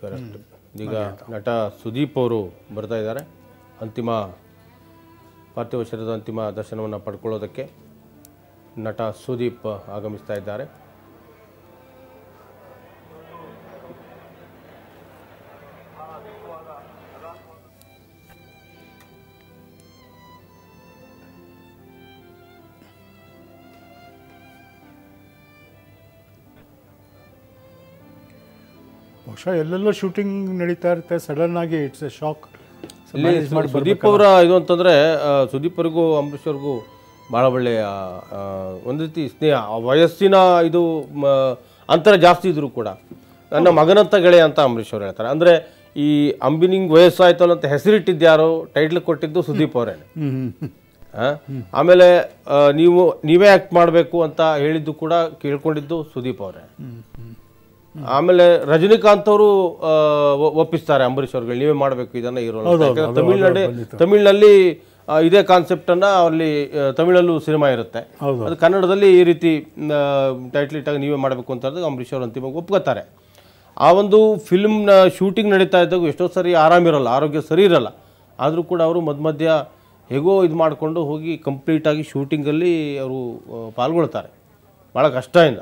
correct ಈಗ ನಟ ಸುದೀಪ್ ಅವರು ಬರ್ತಾ ಇದ್ದಾರೆ ಅಂತಿಮ ಪಾರ್ಥಿವ ಶರೀರದ ಅಂತಿಮ ದರ್ಶನವನ್ನು ಪಡ್ಕೊಳ್ಳೋದಕ್ಕೆ ನಟ ಸುದೀಪ್ ಆಗಮಿಸ್ತಾ ಇದ್ದಾರೆ ಬಹುಶಃ ಎಲ್ಲೆಲ್ಲೋ ಶೂಟಿಂಗ್ ನಡೀತಾ ಇರುತ್ತೆ ಸಡನ್ ಆಗಿ ಇಟ್ಸ್ ಎ ಶಾಕ್ ಸುದೀಪ್ ಅವರ ಇದು ಅಂತಂದ್ರೆ ಸುದೀಪ್ ಅವರಿಗೂ ಅಂಬರೀಷ್ ಅವ್ರಿಗೂ ಭಾಳ ಒಳ್ಳೆಯ ಒಂದು ರೀತಿ ಸ್ನೇಹ ವಯಸ್ಸಿನ ಇದು ಅಂತರ ಜಾಸ್ತಿ ಇದ್ದರೂ ಕೂಡ ನನ್ನ ಮಗನಂತ ಗೆಳೆಯ ಅಂತ ಅಂಬರೀಷ್ ಅವ್ರು ಹೇಳ್ತಾರೆ ಅಂದ್ರೆ ಈ ಅಂಬಿನಿಂಗ್ ವಯಸ್ಸಾಯ್ತು ಅಂತ ಯಾರು ಟೈಟ್ಲ್ ಕೊಟ್ಟಿದ್ದು ಸುದೀಪ್ ಅವರೇ ಆಮೇಲೆ ನೀವು ನೀವೇ ಆಕ್ಟ್ ಮಾಡಬೇಕು ಅಂತ ಹೇಳಿದ್ದು ಕೂಡ ಕೇಳ್ಕೊಂಡಿದ್ದು ಸುದೀಪ್ ಅವರೇ ಆಮೇಲೆ ರಜನಿಕಾಂತ್ ಅವರು ಒಪ್ಪಿಸ್ತಾರೆ ಅಂಬರೀಶ್ ಅವ್ರಿಗೆ ನೀವೇ ಮಾಡಬೇಕು ಇದನ್ನ ಇರೋ ತಮಿಳ್ನಾಡು ತಮಿಳ್ನಲ್ಲಿ ಇದೇ ಕಾನ್ಸೆಪ್ಟ್ ಅನ್ನ ಅಲ್ಲಿ ತಮಿಳಲ್ಲೂ ಸಿನಿಮಾ ಇರುತ್ತೆ ಅದು ಕನ್ನಡದಲ್ಲಿ ಈ ರೀತಿ ಟೈಟ್ಲ್ ಇಟ್ಟಾಗ ನೀವೇ ಮಾಡಬೇಕು ಅಂತ ಅಂಬರೀಶ್ ಅವರು ಅಂತಿಮವಾಗಿ ಒಪ್ಕೋತಾರೆ ಆ ಒಂದು ಫಿಲ್ಮ್ನ ಶೂಟಿಂಗ್ ನಡೀತಾ ಇದ್ದಾಗ ಎಷ್ಟೋ ಸರಿ ಆರಾಮಿರಲ್ಲ ಆರೋಗ್ಯ ಸರಿ ಇರಲ್ಲ ಆದರೂ ಕೂಡ ಅವರು ಮಧ್ಯ ಮಧ್ಯ ಹೇಗೋ ಇದು ಮಾಡಿಕೊಂಡು ಹೋಗಿ ಕಂಪ್ಲೀಟಾಗಿ ಶೂಟಿಂಗಲ್ಲಿ ಅವರು ಪಾಲ್ಗೊಳ್ತಾರೆ ಭಾಳ ಕಷ್ಟ ಇಲ್ಲ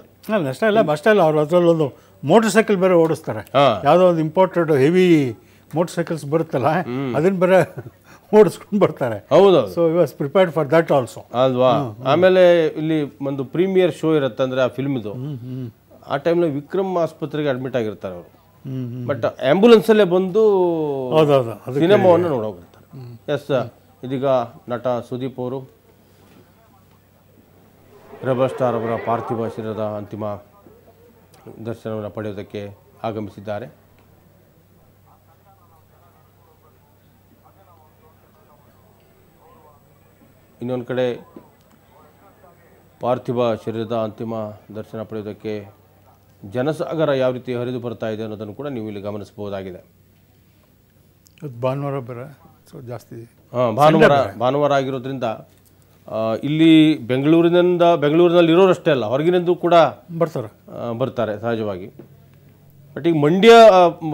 ಕಷ್ಟ ಇಲ್ಲ ಅಷ್ಟೇ ಇಲ್ಲ ಅವ್ರ ಅದರಲ್ಲೊಂದು ಮೋಟರ್ ಸೈಕಲ್ ಬೇರೆ ಓಡಿಸ್ತಾರೆ ಯಾವುದೋ ಒಂದು ಇಂಪೋರ್ಟೆಡ್ ಹೆವಿ ಮೋಟರ್ ಸೈಕಲ್ಸ್ ಬರುತ್ತಲ್ಲ ಅದನ್ನ ಬೇರೆ ಓಡಿಸ್ಕೊಂಡು ಬರ್ತಾರೆ ಹೌದು so prepared for that also ಅಲ್ವಾ ಆಮೇಲೆ ಇಲ್ಲಿ ಒಂದು ಪ್ರೀಮಿಯರ್ ಶೋ ಇರುತ್ತೆ ಅಂದರೆ ಆ ಫಿಲ್ಮ್ದು ಆ ಟೈಮ್ನಲ್ಲಿ ವಿಕ್ರಮ್ ಆಸ್ಪತ್ರೆಗೆ ಅಡ್ಮಿಟ್ ಆಗಿರ್ತಾರೆ ಅವರು ಬಟ್ ಅಲ್ಲೇ ಬಂದು ಸಿನಿಮಾವನ್ನು ನೋಡೋಗಿರ್ತಾರೆ ಎಸ್ ಇದೀಗ ನಟ ಸುದೀಪ್ ಅವರು ರಬರ್ ಸ್ಟಾರ್ ಅವರ ಪಾರ್ಥಿವ ಶರೀರದ ಅಂತಿಮ ದರ್ಶನವನ್ನು ಪಡೆಯೋದಕ್ಕೆ ಆಗಮಿಸಿದ್ದಾರೆ ಇನ್ನೊಂದು ಕಡೆ ಪಾರ್ಥಿವ ಶರೀರದ ಅಂತಿಮ ದರ್ಶನ ಪಡೆಯೋದಕ್ಕೆ ಜನಸಾಗರ ಯಾವ ರೀತಿ ಹರಿದು ಬರ್ತಾ ಇದೆ ಅನ್ನೋದನ್ನು ಕೂಡ ನೀವು ಇಲ್ಲಿ ಗಮನಿಸಬಹುದಾಗಿದೆ ಭಾನುವಾರ ಬರ ಸೊ ಜಾಸ್ತಿ ಹಾಂ ಭಾನುವಾರ ಭಾನುವಾರ ಆಗಿರೋದ್ರಿಂದ ಇಲ್ಲಿ ಬೆಂಗಳೂರಿನಿಂದ ಬೆಂಗಳೂರಿನಲ್ಲಿ ಇರೋರಷ್ಟೇ ಅಲ್ಲ ಹೊರಗಿನಿಂದ ಕೂಡ ಬರ್ತಾರೆ ಬರ್ತಾರೆ ಸಹಜವಾಗಿ ಬಟ್ ಈಗ ಮಂಡ್ಯ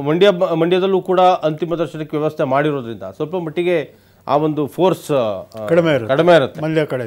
ಮಂಡ್ಯ ಮಂಡ್ಯದಲ್ಲೂ ಕೂಡ ಅಂತಿಮ ದರ್ಶನಕ್ಕೆ ವ್ಯವಸ್ಥೆ ಮಾಡಿರೋದ್ರಿಂದ ಸ್ವಲ್ಪ ಮಟ್ಟಿಗೆ ಆ ಒಂದು ಫೋರ್ಸ್ ಕಡಿಮೆ ಕಡಿಮೆ ಇರುತ್ತೆ ಮಂಡ್ಯ ಕಡೆ